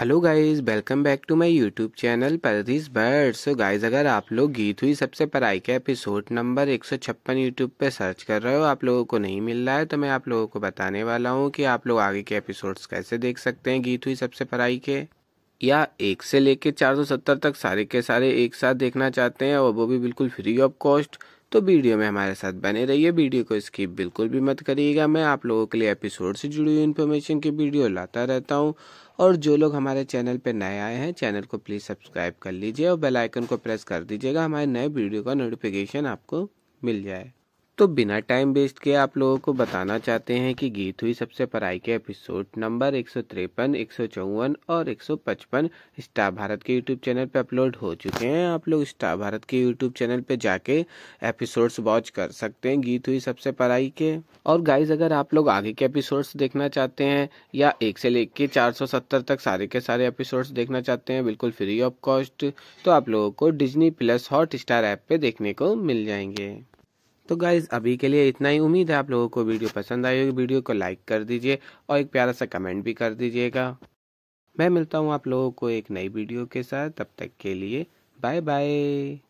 hello guys welcome back to my YouTube channel paradise bird so guys अगर आप लोग गीत हुई सबसे पढ़ाई के एपिसोड नंबर 156 यूट्यूब पे सर्च कर रहे हो आप लोगों को नहीं मिल रहा है तो मैं आप लोगों को बताने वाला हूँ कि आप लोग आगे के एपिसोड्स कैसे देख सकते हैं गीत हुई सबसे पढ़ाई के या एक से लेके चार तक सारे के सारे एक साथ देखना चाहते हैं और वो भी बिल्कुल फ्री ऑफ कॉस्ट तो वीडियो में हमारे साथ बने रहिए वीडियो को स्किप बिल्कुल भी मत करिएगा मैं आप लोगों के लिए एपिसोड से जुड़ी हुई इन्फॉर्मेशन की वीडियो लाता रहता हूँ और जो लोग हमारे चैनल पर नए आए हैं चैनल को प्लीज़ सब्सक्राइब कर लीजिए और बेलाइकन को प्रेस कर दीजिएगा हमारे नए वीडियो का नोटिफिकेशन आपको मिल जाए तो बिना टाइम वेस्ट के आप लोगों को बताना चाहते हैं कि गीत हुई सबसे पढ़ाई के एपिसोड नंबर एक सौ तिरपन एक सौ चौवन और एक सौ पचपन स्टार भारत के यूट्यूब चैनल पर अपलोड हो चुके हैं आप लोग स्टार भारत के यूट्यूब चैनल पर जाके एपिसोड्स वॉच कर सकते हैं गीत हुई सबसे पढ़ाई के और गाइज अगर आप लोग आगे के एपिसोड्स देखना चाहते हैं या एक से लेके चार सौ सत्तर तक सारे के सारे एपिसोड्स देखना चाहते हैं बिल्कुल फ्री ऑफ कॉस्ट तो आप लोगों को Disney plus Hotstar app पे देखने को मिल जाएंगे तो गाइज अभी के लिए इतना ही उम्मीद है आप लोगों को वीडियो पसंद आई होगी वीडियो को लाइक कर दीजिए और एक प्यारा सा कमेंट भी कर दीजिएगा मैं मिलता हूँ आप लोगों को एक नई वीडियो के साथ तब तक के लिए बाय बाय